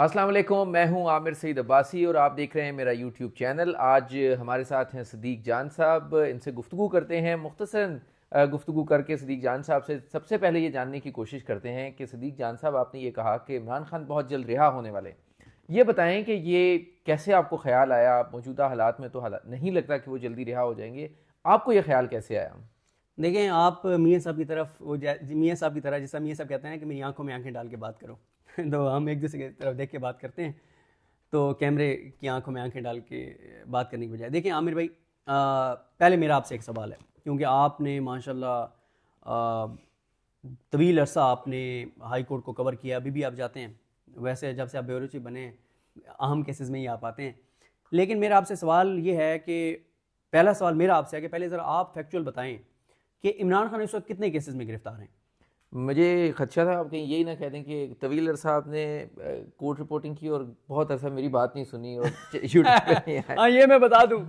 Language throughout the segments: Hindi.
अस्सलाम वालेकुम मैं हूं आमिर सईद अब्बासी और आप देख रहे हैं मेरा यूट्यूब चैनल आज हमारे साथ हैं सदीक जान साहब इनसे गुफ्तु करते हैं मुख्तसर गुफ्तु करके सदीक जान साहब से सबसे पहले ये जानने की कोशिश करते हैं कि सदीक जान साहब आपने ये कहा कि इमरान खान बहुत जल्द रिहा होने वाले ये बताएं कि ये कैसे आपको ख्याल आया मौजूदा हालात में तो हालात नहीं लगता कि वो जल्दी रिहा हो जाएंगे आपको ये ख्याल कैसे आया देखें आप मियाँ साहब की तरफ वो मियाँ साहब की तरह जैसा मियाँ साहब कहते हैं कि मेरी आंखों में आंखें डाल के बात करो तो हम एक दूसरे की तरफ देख के बात करते हैं तो कैमरे की आंखों में आंखें डाल के बात करने की बजाय देखिए आमिर भाई आ, पहले मेरा आपसे एक सवाल है क्योंकि आपने माशाल्लाह तवील अरसा आपने हाई कोर्ट को कवर किया अभी भी आप जाते हैं वैसे जब से आप बेरुचि बने अहम केसेस में ही आप आते हैं लेकिन मेरा आपसे सवाल ये है कि पहला सवाल मेरा आपसे है कि पहले ज़रा आप फैक्चुअल बताएं कि इमरान खान इस वक्त कितने केसेस में गिरफ्तार हैं मुझे खदशा अच्छा था आप कहीं यही ना कह दें कि तवील अरसा आपने कोर्ट रिपोर्टिंग की और बहुत अरसा मेरी बात नहीं सुनी और हाँ ये मैं बता दूं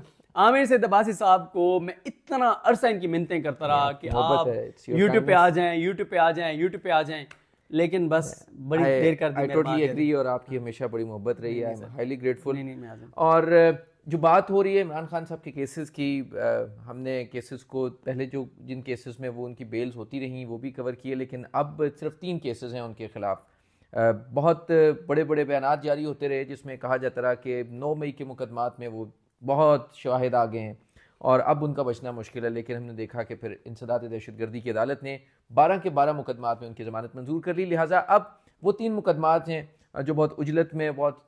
आमिर से दबासी साहब को मैं इतना अरसा इनकी मिनतें करता रहा हाँ, कि आप यूट्यूब पे आ जाएं यूट्यूब पे आ जाएं यूट्यूब पे आ जाएं लेकिन बस बड़ी देर कर दी आई टोटली एग्री और आपकी हमेशा बड़ी मोहब्बत रही है आई एम हाईली ग्रेटफुल और जो बात हो रही है इमरान खान साहब के केसेस की आ, हमने केसेस को पहले जो जिन केसेस में वो उनकी बेल्स होती रहीं वो भी कवर किए लेकिन अब सिर्फ तीन केसेस हैं उनके खिलाफ आ, बहुत बड़े बड़े बयान जारी होते रहे जिसमें कहा जाता रहा कि नौ मई के मुकदमात में वो बहुत शाहिद आ गए हैं और अब उनका बचना मुश्किल है लेकिन हमने देखा कि फिर इंसदात दहशत गर्दी की अदालत ने बारह के बारह मुकदमात में उनकी ज़मानत मंजूर कर ली लिहाजा अब वो तीन मुकदमात हैं जो बहुत उजलत में बहुत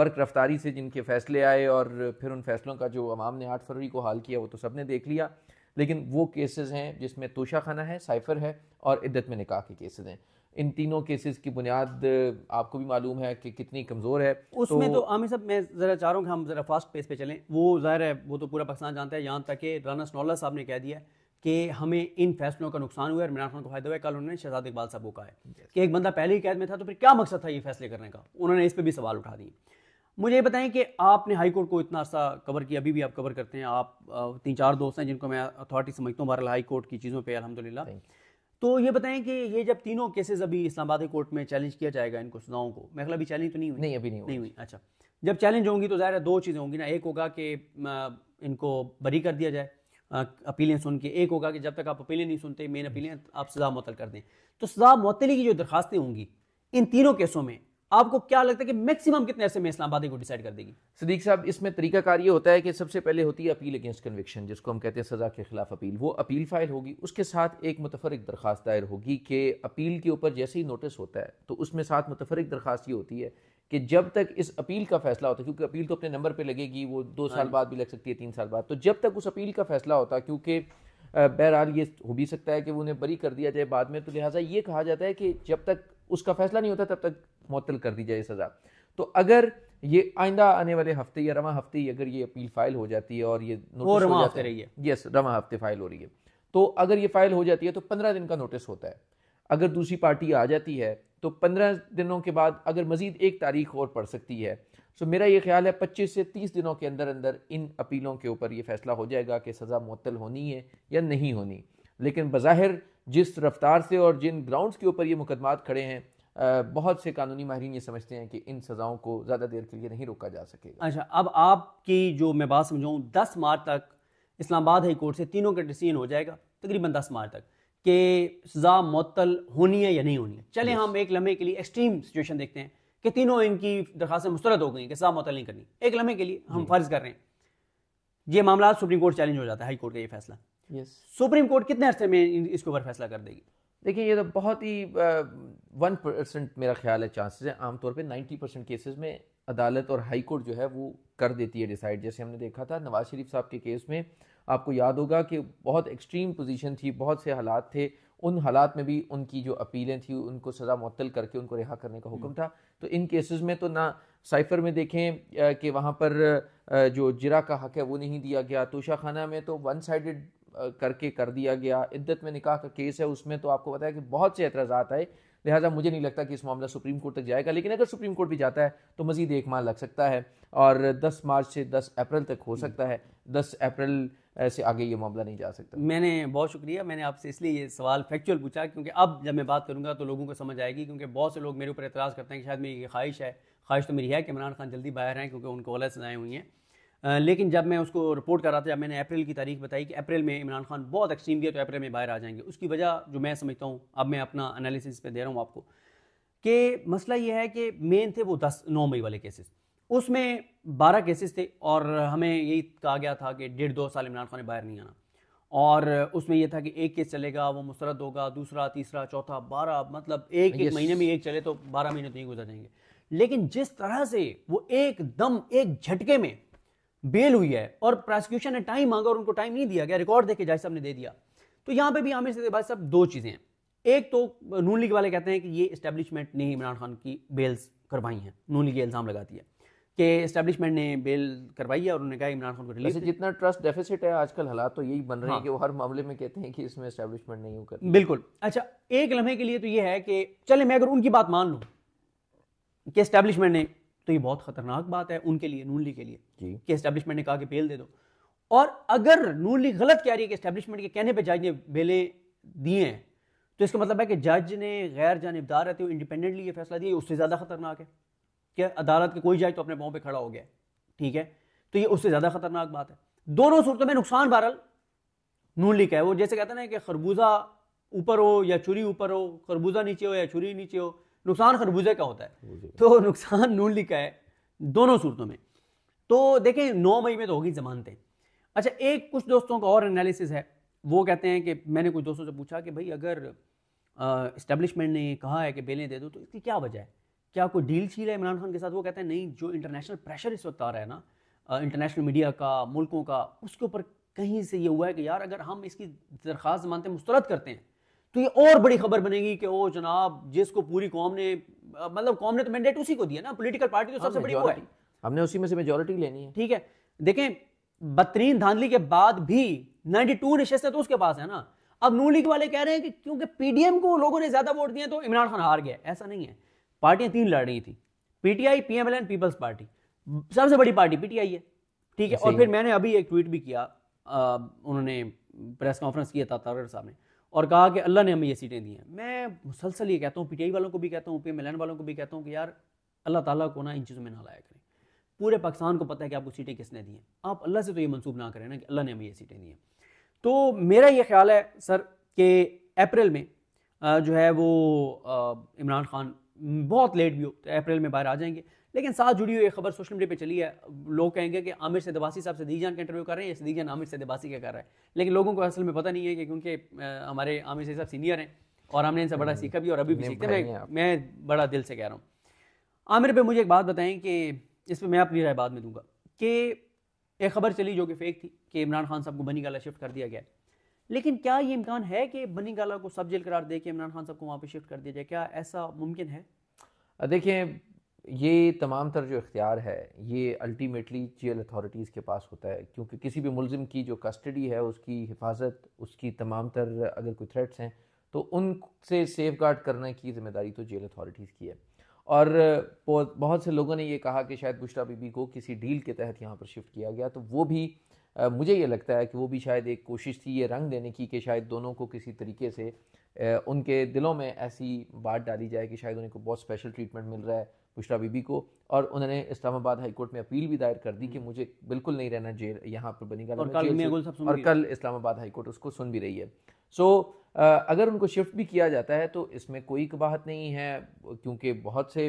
बर्क रफ्तारी से जिनके फैसले आए और फिर उन फैसलों का जो आवाम ने आठ फरवरी को हाल किया वो तो सब ने देख लिया लेकिन वो केसेस हैं जिसमें तोशा खाना है साइफर है और इद्दत में निकाह के केसेस हैं इन तीनों केसेस की बुनियाद आपको भी मालूम है कि कितनी कमज़ोर है उसमें तो, तो आमिर साहब मैं ज़रा चाह रहा हूँ कि हम ज़रा फास्ट पेस पे चलें वो ज़ाहिर है वो तो पूरा पाकिस्तान जानता है यहाँ तक कि राना सनौला साहब ने कह दिया कि हमें इन फैसलों का नुकसान हुआ है इमरान खान को फायदा हुआ है कल उन्होंने शहजाद इकबाल साहब को कहा है कि एक बंदा पहले ही कैद में था तो फिर क्या मकसद था ये फैसले करने का उन्होंने इस पर भी सवाल उठा दिए मुझे ये बताएं कि आपने हाई कोर्ट को इतना अर्सा कवर किया अभी भी आप कवर करते हैं आप तीन चार दोस्त हैं जिनको मैं अथॉरिटी समझता हूँ बहरहाल हाई कोर्ट की चीज़ों पर अलहमदिल्ला तो ये बताएं कि ये जब तीनों केसेस अभी इस्लामाबाद कोर्ट में चैलेंज किया जाएगा इनको सजाओं को मेरा अभी चैलेंज तो नहीं हुई नहीं अभी नहीं हुई नहीं हुई अच्छा जब चैलेंज होंगी तो ज़ाहिर है दो चीज़ें होंगी ना एक होगा कि इनको बरी कर दिया जाए अपीलें सुन के एक होगा कि जब तक आप अपीलें नहीं सुनते मेन अपीलें आप सजा मअतल कर दें तो सजा मअतली की जो दरखास्तें होंगी इन तीनों केसों में आपको क्या लगता है कि मैक्सिमम कितने ऐसे में इस्लामाबादी को डिसाइड कर देगी सदीक साहब इसमें तरीकाकार ये होता है कि सबसे पहले होती है अपील अगेंस्ट कन्विक्शन जिसको हम कहते हैं सज़ा के खिलाफ अपील वो अपील फाइल होगी उसके साथ एक मुतफरक दरख्वास्त दायर होगी कि अपील के ऊपर जैसे ही नोटिस होता है तो उसमें साथ मुतफरक दरख्वास्त ये होती है कि जब तक इस अपील का फैसला होता है क्योंकि अपील तो अपने नंबर पर लगेगी वो दो साल हाँ। बाद भी लग सकती है तीन साल बाद तो जब तक उस अपील का फैसला होता है क्योंकि बहरहाल ये हो भी सकता है कि उन्हें बरी कर दिया जाए बाद में तो लिहाजा ये कहा जाता है कि जब तक उसका फैसला नहीं होता तब तक मअतल कर दी जाए सज़ा तो अगर ये आइंदा आने वाले हफ्ते या रवा हफ्ते ही अगर ये अपील फाइल हो जाती है और ये रवा हफ्ते रही है यस रवा हफ्ते फाइल हो रही है तो अगर ये फाइल हो जाती है तो पंद्रह दिन का नोटिस होता है अगर दूसरी पार्टी आ जाती है तो पंद्रह दिनों के बाद अगर मजीद एक तारीख और पड़ सकती है सो मेरा ये ख्याल है पच्चीस से तीस दिनों के अंदर अंदर इन अपीलों के ऊपर ये फैसला हो जाएगा कि सज़ा मअतल होनी है या नहीं होनी लेकिन बज़ाहिर जिस रफ्तार से और जिन ग्राउंड्स के ऊपर ये मुकदमात खड़े हैं बहुत से कानूनी माहरीन ये समझते हैं कि इन सज़ाओं को ज़्यादा देर के लिए नहीं रोका जा सकेगा अच्छा अब आपकी जो मैं बात समझाऊँ दस मार्च तक इस्लामाबाद हाई कोर्ट से तीनों का डिसीजन हो जाएगा तकरीबन दस मार्च तक कि सज़ा मअतल होनी है या नहीं होनी है चले हम एक लम्हे के लिए एक्सट्रीम सिचुएशन देखते हैं कि तीनों इनकी दरखास्तें मुस्तरद हो गई कि सज़ा मअतल नहीं करनी एक लम्हे के लिए हम फ़र्ज़ कर रहे हैं ये मामला सुप्रीम कोर्ट चैलेंज हो जाता है हाई कोर्ट का ये फैसला सुप्रीम कोर्ट कितने अरसे में इसके ऊपर फैसला कर देगी देखिए ये तो बहुत ही वन परसेंट मेरा ख्याल है चांसेस हैं आमतौर पे नाइन्टी परसेंट केसेज़ में अदालत और हाई कोर्ट जो है वो कर देती है डिसाइड जैसे हमने देखा था नवाज शरीफ साहब के केस में आपको याद होगा कि बहुत एक्सट्रीम पोजीशन थी बहुत से हालात थे उन हालात में भी उनकी जो अपीलें थी उनको सज़ा मअतल करके उनको रिहा करने का हुक्म हम्म। था तो इन केसेस में तो ना साइफर में देखें कि वहाँ पर जो जिरा का हक है वो नहीं दिया गया तोशा खाना में तो वन साइडेड करके कर दिया गया इद्दत में निकाह का केस है उसमें तो आपको बताया कि बहुत से एतराज़ात आए लिहाजा मुझे नहीं लगता कि इस मामला सुप्रीम कोर्ट तक जाएगा लेकिन अगर सुप्रीम कोर्ट भी जाता है तो मजीद एक माह लग सकता है और 10 मार्च से 10 अप्रैल तक हो हम्म। सकता है 10 अप्रैल से आगे ये मामला नहीं जा सकता मैंने बहुत शुक्रिया मैंने आपसे इसलिए ये सवाल फैक्चुअल पूछा क्योंकि अब जब मैं बात करूँगा तो लोगों को समझ आएगी क्योंकि बहुत से लोग मेरे ऊपर एतराज़ करते हैं कि शायद मेरी ये ख्वाहिश है ख्वाहिश तो मेरी है कि इमरान खान जल्दी बाहर आएँ क्योंकि उनको अलग सजाएँ हुई हैं लेकिन जब मैं उसको रिपोर्ट कर रहा था जब मैंने अप्रैल की तारीख बताई कि अप्रैल में इमरान खान बहुत एक्सट्रीम गया तो अप्रैल में बाहर आ जाएंगे उसकी वजह जो मैं समझता हूँ अब मैं अपना एनालिसिस पे दे रहा हूँ आपको कि मसला यह है कि मेन थे वो दस नौ मई वाले केसेस उसमें बारह केसेस थे और हमें यही कहा गया था कि डेढ़ दो साल इमरान खान ने बाहर नहीं आना और उसमें यह था कि एक केस चलेगा वो मुस्रद होगा दूसरा तीसरा चौथा बारह मतलब एक एक महीने में एक चले तो बारह महीने तो नहीं गुजर जाएंगे लेकिन जिस तरह से वो एकदम एक झटके में बेल हुई है और प्रोसिक्यूशन ने टाइम मांगा और उनको टाइम नहीं दिया गया रिकॉर्ड देखे जाए जज साहब ने दे दिया तो यहां पे भी आमिर सैद अब्बास साहब दो चीज़ें हैं एक तो नून लीग वाले कहते हैं कि ये इस्टेब्लिशमेंट ने इमरान खान की बेल्स करवाई हैं नून लीग इल्ज़ाम लगाती है कि इस्टेब्लिशमेंट ने बेल करवाई है और उन्होंने कहा इमरान खान को रिलीज जितना ट्रस्ट डेफिसिट है आजकल हालात तो यही बन रहे हैं हाँ। कि वो हर मामले में कहते हैं कि इसमें इस्टेब्लिशमेंट नहीं कर बिल्कुल अच्छा एक लम्हे के लिए तो ये है कि चले मैं अगर उनकी बात मान लूँ कि इस्टेब्लिशमेंट ने तो ये बहुत खतरनाक बात है उनके लिए नून लीग के लिए कि एस्टेब्लिशमेंट ने कहा कि बेल दे दो और अगर नून लीग गलत कह रही है कि एस्टेब्लिशमेंट के कहने पर जज ने बेलें दिए हैं तो इसका मतलब है कि जज ने गैर जानबदार रहते हुए इंडिपेंडेंटली ये फैसला दिया उससे ज़्यादा खतरनाक है क्या अदालत के कोई जज तो अपने पाँव पर खड़ा हो गया ठीक है तो ये उससे ज़्यादा खतरनाक बात है दोनों सूरतों में नुकसान बहरल नून लीग है वो जैसे कहते हैं ना कि खरबूजा ऊपर हो या छुरी ऊपर हो खरबूजा नीचे हो या छुरी नीचे हो नुकसान खरबूजे का होता है तो नुकसान नून लीग का है दोनों सूरतों में तो देखें नौ मई में तो होगी जमानतें अच्छा एक कुछ दोस्तों का और एनालिसिस है वो कहते हैं कि मैंने कुछ दोस्तों से पूछा कि भाई अगर इस्टेब्लिशमेंट ने कहा है कि बेलें दे दो तो इसकी क्या वजह है क्या कोई डील छील है इमरान खान के साथ वो कहते हैं नहीं जो इंटरनेशनल प्रेशर इस वक्त आ रहा है ना इंटरनेशनल मीडिया का मुल्कों का उसके ऊपर कहीं से ये हुआ है कि यार अगर हम इसकी दरख्वास्त मानते मुस्तरद करते हैं तो ये और बड़ी खबर बनेगी कि ओ जनाब जिसको पूरी कौम ने मतलब कौम ने तो मैंडेट उसी को दिया ना पोलिटिकल पार्टी तो सबसे बड़ी वो है हमने उसी में से मेजोरिटी लेनी है ठीक है देखें बदतरीन धांधली के बाद भी नाइनटी टू नशस्तें तो उसके पास है ना अब नू लीग वाले कह रहे हैं कि क्योंकि पीडीएम को लोगों ने ज्यादा वोट दिए तो इमरान खान हार गया ऐसा नहीं है पार्टियां तीन लड़ रही थी पीटीआई एंड पीपल्स पार्टी सबसे बड़ी पार्टी पीटीआई है ठीक है और फिर मैंने अभी एक ट्वीट भी किया उन्होंने प्रेस कॉन्फ्रेंस किया था तारड़ साहब ने और कहा कि अल्लाह ने हमें ये सीटें दी हैं मैं मुसलसल ये कहता हूँ पी वालों को भी कहता हूँ पी एम वालों को भी कहता हूँ कि यार अल्लाह ताला को ना इन चीज़ों में ना लाया करें पूरे पाकिस्तान को पता है कि आपको सीटें किसने दी हैं आप अल्लाह से तो ये मनसूब ना करें ना कि अल्लाह ने हमें ये सीटें दी हैं तो मेरा ये ख्याल है सर कि अप्रैल में जो है वो इमरान खान बहुत लेट भी हो तो अप्रैल में बाहर आ जाएंगे लेकिन साथ जुड़ी हुई खबर सोशल मीडिया पर चली है लोग कहेंगे कि आमिर सदबासी साहब सदीक जान का इंटरव्यू कर रहे हैं या सदीक जान आमिर सदबासी का कर रहा है लेकिन लोगों को असल में पता नहीं है कि क्योंकि हमारे आमिर से साहब सीनियर हैं और हमने इनसे बड़ा हम्म। सीखा भी और अभी भी सीखते हैं मैं बड़ा दिल से कह रहा हूँ आमिर पर मुझे एक बात बताएं कि इस पर मैं अपनी राय बाद में दूंगा कि एक खबर चली जो कि फेक थी कि इमरान खान साहब को बनी गाला शिफ्ट कर दिया गया लेकिन क्या ये इम्कान है कि बनी गाला को सब जेल करार दे के इमरान खान साहब को वहाँ पर शिफ्ट कर दिया जाए क्या ऐसा मुमकिन है देखिए ये तमाम तर जो इख्तियार है ये अल्टीमेटली जेल अथॉरिटीज़ के पास होता है क्योंकि किसी भी मुलम की जो कस्टडी है उसकी हिफाजत उसकी तमाम तर अगर कोई थ्रेट्स हैं तो उनसे सेफ गार्ड करने की जिम्मेदारी तो जेल अथॉरिटीज़ की है और बहुत से लोगों ने ये कहा कि शायद बुश्ता बीबी को किसी डील के तहत यहाँ पर शिफ्ट किया गया तो वो भी आ, मुझे ये लगता है कि वो भी शायद एक कोशिश थी ये रंग देने की कि शायद दोनों को किसी तरीके से आ, उनके दिलों में ऐसी बात डाली जाए कि शायद उन्हें को बहुत स्पेशल ट्रीटमेंट मिल रहा है बुशरा बीबी को और उन्होंने इस्लामाबाद हाई कोर्ट में अपील भी दायर कर दी कि हम्म। मुझे बिल्कुल नहीं रहना जेल यहाँ पर बनी और कल, इस्लामाबाद हाई कोर्ट उसको सुन भी रही है सो अगर उनको शिफ्ट भी किया जाता है तो इसमें कोई कबाहत नहीं है क्योंकि बहुत से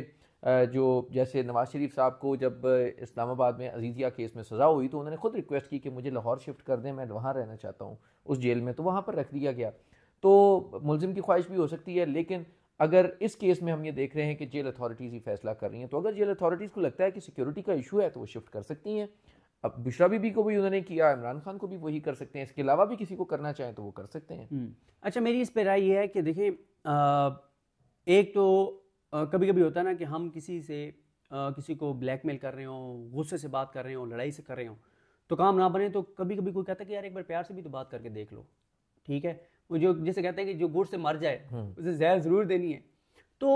जो जैसे नवाज शरीफ साहब को जब इस्लामाबाद में अजीज़िया केस में सज़ा हुई तो उन्होंने खुद रिक्वेस्ट की कि मुझे लाहौर शिफ्ट कर दें मैं वहाँ रहना चाहता हूँ उस जेल में तो वहाँ पर रख दिया गया तो मुलजिम की ख्वाहिश भी हो सकती है लेकिन अगर इस केस में हम ये देख रहे हैं कि जेल अथॉरिटीज़ ही फैसला कर रही हैं तो अगर जेल अथॉरिटीज़ को लगता है कि सिक्योरिटी का इशू है तो वो शिफ्ट कर सकती हैं अब बिश्रा बीबी को भी उन्होंने किया इमरान खान को भी वही कर सकते हैं इसके अलावा भी किसी को करना चाहें तो वो कर सकते हैं हम्म। अच्छा मेरी इस पर राय ये है कि देखिए एक तो कभी कभी होता है ना कि हम किसी से आ, किसी को ब्लैकमेल कर रहे हो गुस्से से बात कर रहे हो लड़ाई से कर रहे हो तो काम ना बने तो कभी कभी कोई कहता है कि यार एक बार प्यार से भी तो बात करके देख लो ठीक है वो जो जैसे कहते हैं कि जो गुड़ से मर जाए हम्म। उसे जहर ज़रूर देनी है तो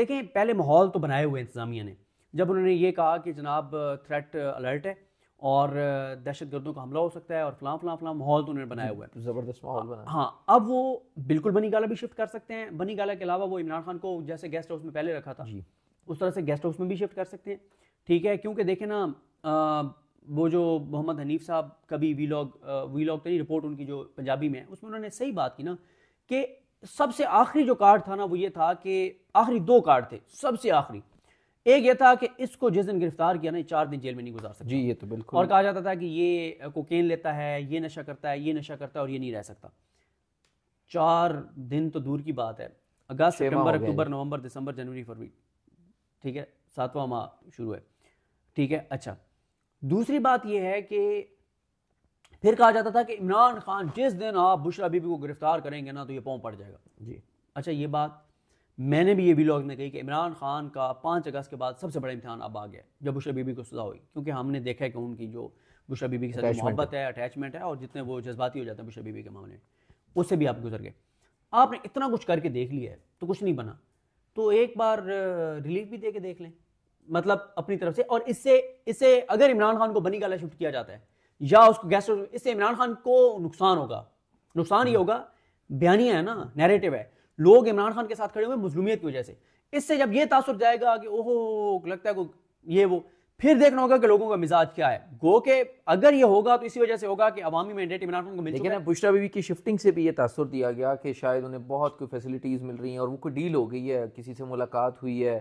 देखें पहले माहौल तो बनाए हुए इंतज़ामिया ने जब उन्होंने ये कहा कि जनाब थ्रेट अलर्ट है और दहशत गर्दों का हमला हो सकता है और फलां फलां फलां माहौल तो उन्होंने बनाया हुआ है ज़बरदस्त माहौल बना हाँ अब वो बिल्कुल बनी गाला भी शिफ्ट कर सकते हैं बनी गाला के अलावा वो इमरान खान को जैसे गेस्ट हाउस में पहले रखा था उस तरह से गेस्ट हाउस में भी शिफ्ट कर सकते हैं ठीक है क्योंकि देखें ना वो जो मोहम्मद हनीफ साहब कभी भी वीलॉग वीलॉग लॉग नहीं रिपोर्ट उनकी जो पंजाबी में है उसमें उन्होंने सही बात की ना कि सबसे आखिरी जो कार्ड था ना वो ये था कि आखिरी दो कार्ड थे सबसे आखिरी एक ये था कि इसको जिस दिन गिरफ्तार किया ना चार दिन जेल में नहीं गुजार सकता जी ये तो बिल्कुल और कहा जाता था कि ये कोकेन लेता है ये नशा करता है ये नशा करता है और ये नहीं रह सकता चार दिन तो दूर की बात है अगस्त सितंबर अक्टूबर नवंबर दिसंबर जनवरी फरवरी ठीक है सातवां माह शुरू है ठीक है अच्छा दूसरी बात यह है कि फिर कहा जाता था कि इमरान खान जिस दिन आप बुशरा बीबी को गिरफ्तार करेंगे ना तो ये पाँव पड़ जाएगा जी अच्छा ये बात मैंने भी ये भी लोग ने कही कि इमरान खान का पाँच अगस्त के बाद सबसे बड़ा इम्तहान अब आ गया जब बुशरा बीबी को सजा हुई क्योंकि हमने देखा है कि उनकी जो बुशरा बीबी के साथ मोहब्बत है अटैचमेंट है और जितने वो जज्बाती हो जाते हैं बुशरा बीबी के मामले में उससे भी आप गुजर गए आपने इतना कुछ करके देख लिया है तो कुछ नहीं बना तो एक बार रिलीफ भी दे के देख लें मतलब अपनी तरफ से और इससे इससे अगर इमरान खान को बनी गाला शिफ्ट किया जाता है या उसको गैस इससे इमरान खान को नुकसान होगा नुकसान ही हम्म। होगा बयानिया है ना नैरेटिव है लोग इमरान खान के साथ खड़े हुए मजलूमियत की वजह से इससे जब ये तासर जाएगा कि ओहो लगता है ये वो फिर देखना होगा कि लोगों का मिजाज क्या है गो के अगर ये होगा तो इसी वजह से होगा कि अवामी मैंडेट इमरान खान को मिल लेकिन बुशरा बीवी की शिफ्टिंग से भी ये तासर दिया गया कि शायद उन्हें बहुत कोई फैसिलिटीज़ मिल रही हैं और वो कोई डील हो गई है किसी से मुलाकात हुई है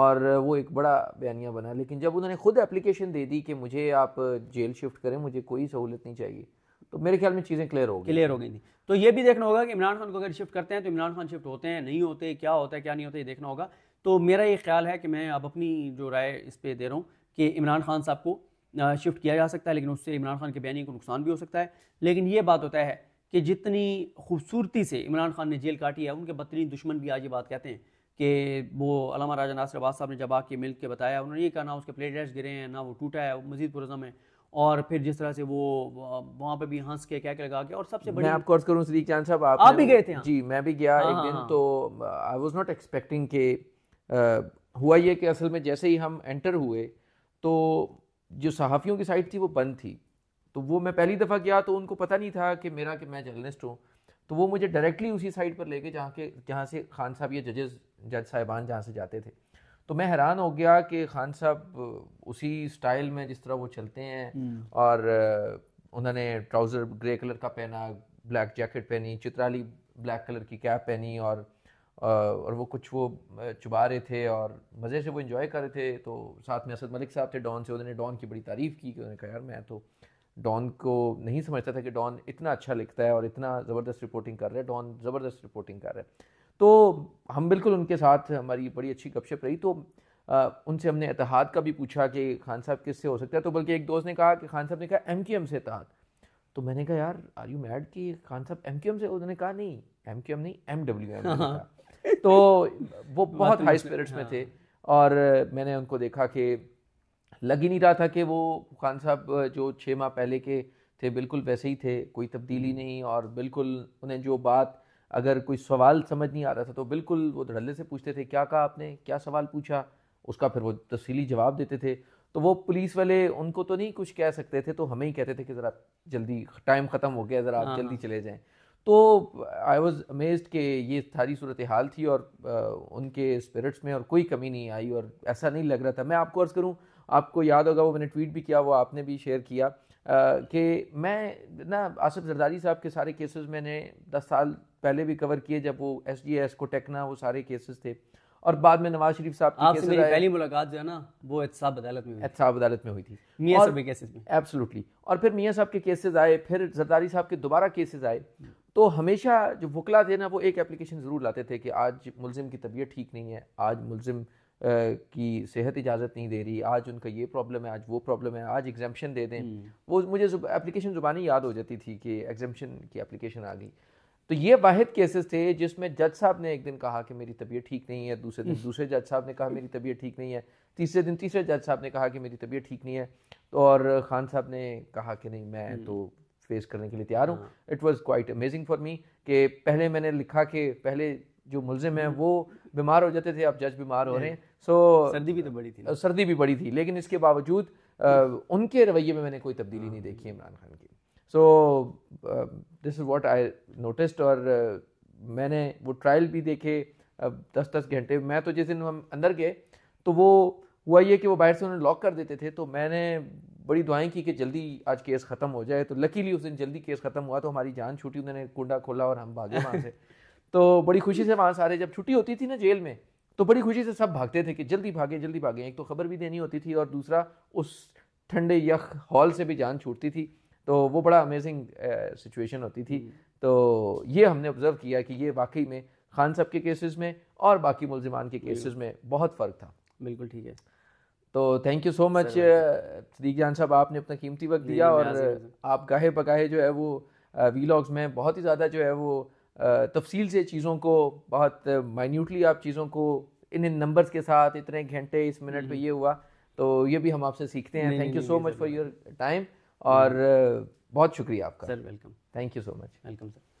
और वो एक बड़ा बयानिया बना लेकिन जब उन्होंने खुद एप्लीकेशन दे दी कि मुझे आप जेल शिफ्ट करें मुझे कोई सहूलत नहीं चाहिए तो मेरे ख्याल में चीज़ें क्लियर हो गई क्लियर हो गई थी तो ये भी देखना होगा कि इमरान खान को अगर शिफ्ट करते हैं तो इमरान खान शिफ्ट होते हैं नहीं होते क्या होता है क्या नहीं होता ये देखना होगा तो मेरा ये ख्याल है कि मैं अब अपनी जो राय इस पर दे रहा हूँ कि इमरान खान साहब को शिफ्ट किया जा सकता है लेकिन उससे इमरान खान के बयानी को नुकसान भी हो सकता है लेकिन ये बात होता है कि जितनी खूबसूरती से इमरान खान ने जेल काटी है उनके बदतरीन दुश्मन भी आज ये बात कहते हैं कि वो अलामा राजा नासिर अब्बास साहब ने जब आके मिल के बताया उन्होंने ये कहा ना उसके प्लेटलेट्स गिरे हैं ना वो टूटा है मजीद पुरजम है और फिर जिस तरह से वो वहाँ पे भी हंस के क्या क्या लगा के और सबसे बड़ी मैं आपको अर्ज करूँ सदीक चांद साहब आप, आप भी गए थे जी मैं भी गया हाँ, एक हाँ, दिन हाँ। तो आई वॉज नॉट एक्सपेक्टिंग के हुआ ये कि असल में जैसे ही हम एंटर हुए तो जो सहाफ़ियों की साइड थी वो बंद थी तो वो मैं पहली दफ़ा गया तो उनको पता नहीं था कि मेरा कि मैं जर्नलिस्ट हूँ तो वो मुझे डायरेक्टली उसी साइड पर ले गए जहाँ के जहाँ से खान साहब ये जजेस जज साहिबान जहाँ से जाते थे तो मैं हैरान हो गया कि खान साहब उसी स्टाइल में जिस तरह वो चलते हैं हम्म। और उन्होंने ट्राउज़र ग्रे कलर का पहना ब्लैक जैकेट पहनी चित्राली ब्लैक कलर की कैप पहनी और और वो कुछ वो चुबा रहे थे और मज़े से वो इंजॉय कर रहे थे तो साथ में असद मलिक साहब थे डॉन से उन्होंने डॉन की बड़ी तारीफ़ की कि उन्होंने कहा यार मैं तो डॉन को नहीं समझता था कि डॉन इतना अच्छा लिखता है और इतना ज़बरदस्त रिपोर्टिंग कर रहा है डॉन ज़बरदस्त रिपोर्टिंग कर रहा है तो हम बिल्कुल उनके साथ हमारी बड़ी अच्छी गपशप रही तो आ, उनसे हमने इतिहाद का भी पूछा कि खान साहब किससे हो सकता है तो बल्कि एक दोस्त ने कहा कि खान साहब ने कहा एम क्यू एम से इतिहाद तो मैंने कहा यार आर यू मैड कि खान साहब एम क्यू एम से उन्होंने कहा नहीं एम क्यू एम नहीं एम डब्ल्यू एम तो वो बहुत हाई स्पिरिट्स में हाँ। थे और मैंने उनको देखा कि लग ही नहीं रहा था कि वो खान साहब जो छः माह पहले के थे बिल्कुल वैसे ही थे कोई तब्दीली हम्म। नहीं और बिल्कुल उन्हें जो बात अगर कोई सवाल समझ नहीं आ रहा था तो बिल्कुल वो धड़ल्ले से पूछते थे क्या कहा आपने क्या सवाल पूछा उसका फिर वो तफसीली जवाब देते थे तो वो पुलिस वाले उनको तो नहीं कुछ कह सकते थे तो हमें ही कहते थे कि ज़रा जल्दी टाइम ख़त्म हो गया ज़रा आप हाँ, जल्दी हाँ। चले जाएँ तो आई वॉज अमेज कि ये सारी सूरत हाल थी और आ, उनके स्पिरिट्स में और कोई कमी नहीं आई और ऐसा नहीं लग रहा था मैं आपको अर्ज़ करूँ आपको याद होगा वो मैंने ट्वीट भी किया वो आपने भी शेयर किया कि मैं ना आसिफ जरदारी साहब के सारे केसेस मैंने दस साल पहले भी कवर किए जब वो एस डी एस को टेकना वो सारे केसेस थे और बाद में नवाज शरीफ साहब मेरी पहली मुलाकात जो है ना वो एहतसाब अदालत में एहतसाब अदालत में हुई थी मियाँ साहब के केसेस में एब्सोल्युटली और फिर मियाँ साहब के केसेस आए फिर जरदारी साहब के दोबारा केसेस आए तो हमेशा जो वकला थे ना वो एक एप्लीकेशन ज़रूर लाते थे कि आज मुलिम की तबीयत ठीक नहीं है आज मुलिम की सेहत इजाज़त नहीं दे रही आज उनका ये प्रॉब्लम है आज वो प्रॉब्लम है आज एग्जामेशन दे दें हम्म। वो मुझे एप्लीकेशन ज़ुबानी याद हो जाती थी कि एग्जामेशन की एप्लीकेशन आ गई तो ये वाद केसेस थे जिसमें जज साहब ने एक दिन कहा कि मेरी तबीयत ठीक नहीं है दूसरे दिन हम्म। दूसरे जज साहब ने कहा मेरी तबीयत ठीक नहीं है तीसरे दिन तीसरे जज साहब ने कहा कि मेरी तबीयत ठीक नहीं है तो और खान साहब ने कहा कि नहीं मैं हम्म। तो फेस करने के लिए तैयार हूँ it was quite amazing for me कि पहले मैंने लिखा कि पहले जो मुलजिम है हम्म। वो बीमार हो जाते थे अब जज बीमार हो रहे हैं सो सर्दी भी तो बड़ी थी सर्दी भी बड़ी थी लेकिन इसके बावजूद उनके रवैये में मैंने कोई तब्दीली हाँ। नहीं देखी इमरान खान की so this is what I noticed और uh, मैंने वो ट्रायल भी देखे अब दस दस घंटे मैं तो जिस दिन हम अंदर गए तो वो हुआ ये कि वो बाहर से उन्हें लॉक कर देते थे तो मैंने बड़ी दुआएं की कि जल्दी आज केस ख़त्म हो जाए तो लकीली उस दिन जल्दी केस ख़त्म हुआ तो हमारी जान छूटी उन्होंने कुंडा खोला और हम भागे वहाँ से तो बड़ी खुशी से वहाँ सारे जब छुट्टी होती थी ना जेल में तो बड़ी खुशी से सब भागते थे कि जल्दी भागे जल्दी भागे एक तो खबर भी देनी होती थी और दूसरा उस ठंडे यख हॉल से भी जान छूटती थी तो वो बड़ा अमेजिंग सिचुएशन होती थी हम्म। तो ये हमने ऑब्जर्व किया कि ये वाकई में खान साहब के केसेस में और बाकी मुलजमान के केसेस में बहुत फ़र्क था बिल्कुल ठीक है तो thank you so much Sadiq Jan साहब आपने अपना कीमती वक्त दिया और आप गाहे पगाहे जो है वो वीलॉग्स में बहुत ही ज़्यादा जो है वो तफसील से चीज़ों को बहुत माइन्यूटली आप चीज़ों को इन इन नंबर्स के साथ इतने घंटे इस मिनट पे हम्म। ये हुआ तो ये भी हम आपसे सीखते हैं thank you so much for your time और हम्म। बहुत शुक्रिया आपका sir welcome thank you so much welcome sir